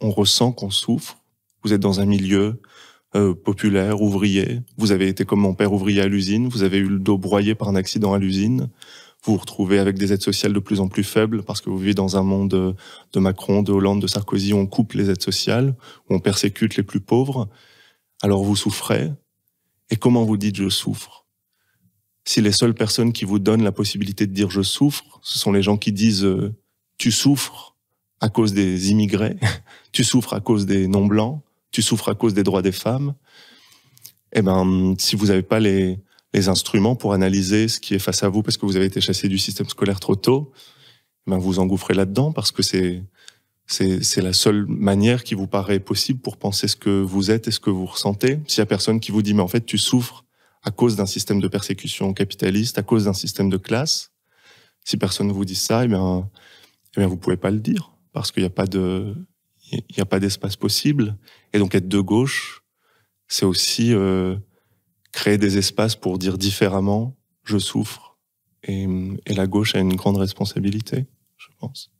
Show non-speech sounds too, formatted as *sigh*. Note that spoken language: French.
on ressent qu'on souffre. Vous êtes dans un milieu euh, populaire, ouvrier. Vous avez été comme mon père ouvrier à l'usine. Vous avez eu le dos broyé par un accident à l'usine. Vous vous retrouvez avec des aides sociales de plus en plus faibles parce que vous vivez dans un monde de Macron, de Hollande, de Sarkozy on coupe les aides sociales, où on persécute les plus pauvres. Alors vous souffrez. Et comment vous dites je souffre si les seules personnes qui vous donnent la possibilité de dire je souffre, ce sont les gens qui disent euh, tu souffres, à cause des immigrés, *laughs* tu souffres à cause des non-blancs, tu souffres à cause des droits des femmes. Eh ben, si vous n'avez pas les, les, instruments pour analyser ce qui est face à vous parce que vous avez été chassé du système scolaire trop tôt, eh ben vous engouffrez là-dedans parce que c'est c'est la seule manière qui vous paraît possible pour penser ce que vous êtes et ce que vous ressentez. S'il y a personne qui vous dit mais en fait tu souffres à cause d'un système de persécution capitaliste, à cause d'un système de classe, si personne ne vous dit ça, eh bien, eh bien vous pouvez pas le dire parce qu'il n'y a pas de, il n'y a pas d'espace possible. Et donc être de gauche, c'est aussi euh, créer des espaces pour dire différemment, je souffre. et la gauche a une grande responsabilité, je pense.